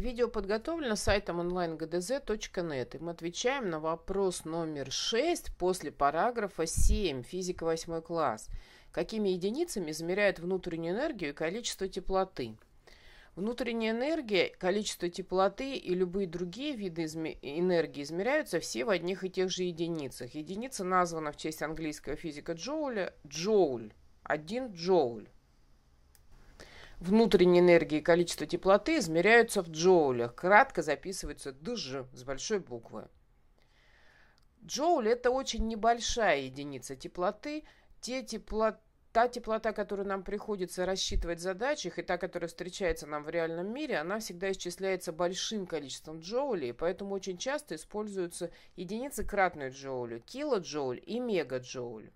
Видео подготовлено сайтом онлайн-гдз.нет. И мы отвечаем на вопрос номер 6 после параграфа 7 физика 8 класс. Какими единицами измеряют внутреннюю энергию и количество теплоты? Внутренняя энергия, количество теплоты и любые другие виды изме- энергии измеряются все в одних и тех же единицах. Единица названа в честь английского физика Джоуля – джоуль, один джоуль внутренней энергии и количество теплоты измеряются в джоулях. Кратко записывается ДЖ с большой буквы. Джоуль – это очень небольшая единица теплоты. Те тепло... Та теплота, которую нам приходится рассчитывать в задачах, и та, которая встречается нам в реальном мире, она всегда исчисляется большим количеством джоулей, поэтому очень часто используются единицы кратную джоулю, килоджоуль и мегаджоуль.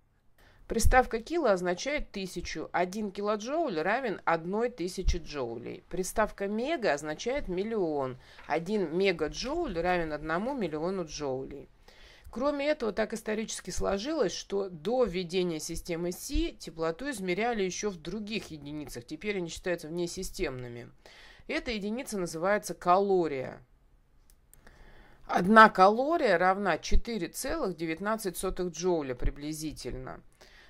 Приставка кило означает тысячу. Один килоджоуль равен одной тысяче джоулей. Приставка мега означает миллион. Один мегаджоуль равен одному миллиону джоулей. Кроме этого, так исторически сложилось, что до введения системы Си теплоту измеряли еще в других единицах. Теперь они считаются внесистемными. Эта единица называется калория. Одна калория равна 4,19 джоуля приблизительно.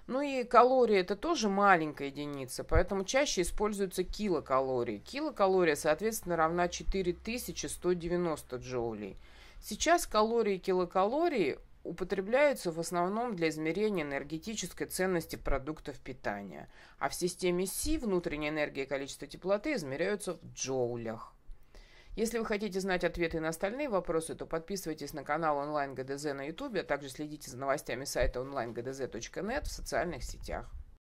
Ну и калории это тоже маленькая единица, поэтому чаще используются килокалории. Килокалория, соответственно, равна 4190 джоулей. Сейчас калории и килокалории употребляются в основном для измерения энергетической ценности продуктов питания, а в системе Си внутренняя энергия и количество теплоты измеряются в джоулях. Если вы хотите знать ответы на остальные вопросы, то подписывайтесь на канал онлайн ГДЗ на YouTube, а также следите за новостями сайта онлайн-гдз.нет в социальных сетях.